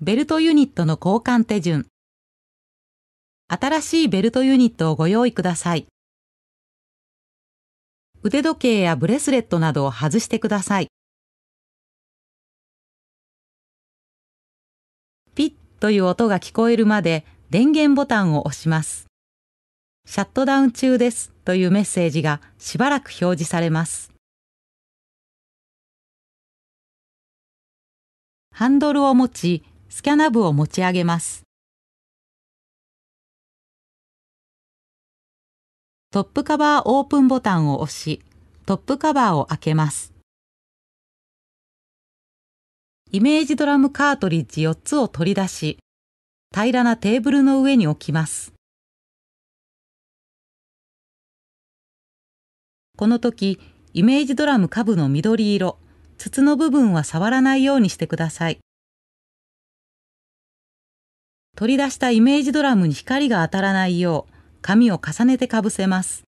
ベルトユニットの交換手順。新しいベルトユニットをご用意ください。腕時計やブレスレットなどを外してください。ピッという音が聞こえるまで電源ボタンを押します。シャットダウン中ですというメッセージがしばらく表示されます。ハンドルを持ち、スキャナ部を持ち上げます。トップカバーオープンボタンを押し、トップカバーを開けます。イメージドラムカートリッジ4つを取り出し、平らなテーブルの上に置きます。この時、イメージドラム下部の緑色、筒の部分は触らないようにしてください。取り出したイメージドラムに光が当たらないよう紙を重ねてかぶせます。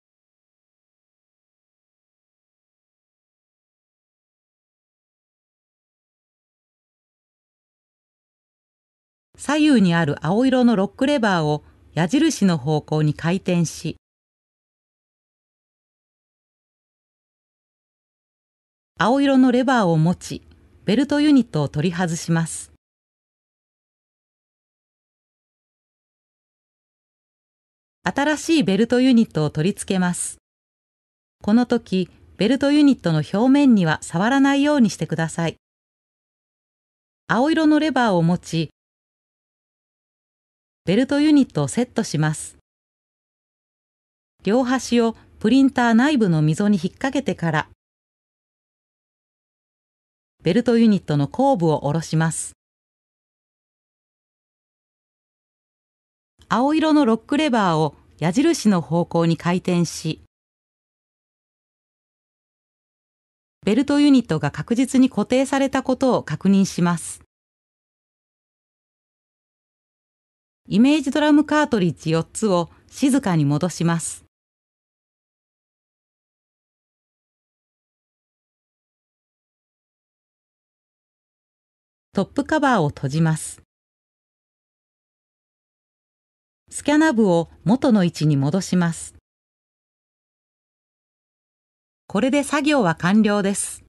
左右にある青色のロックレバーを矢印の方向に回転し、青色のレバーを持ち、ベルトユニットを取り外します。新しいベルトユニットを取り付けます。この時、ベルトユニットの表面には触らないようにしてください。青色のレバーを持ち、ベルトユニットをセットします。両端をプリンター内部の溝に引っ掛けてから、ベルトユニットの後部を下ろします。青色のロックレバーを矢印の方向に回転し、ベルトユニットが確実に固定されたことを確認します。イメージドラムカートリッジ4つを静かに戻します。トップカバーを閉じます。スキャナ部を元の位置に戻します。これで作業は完了です。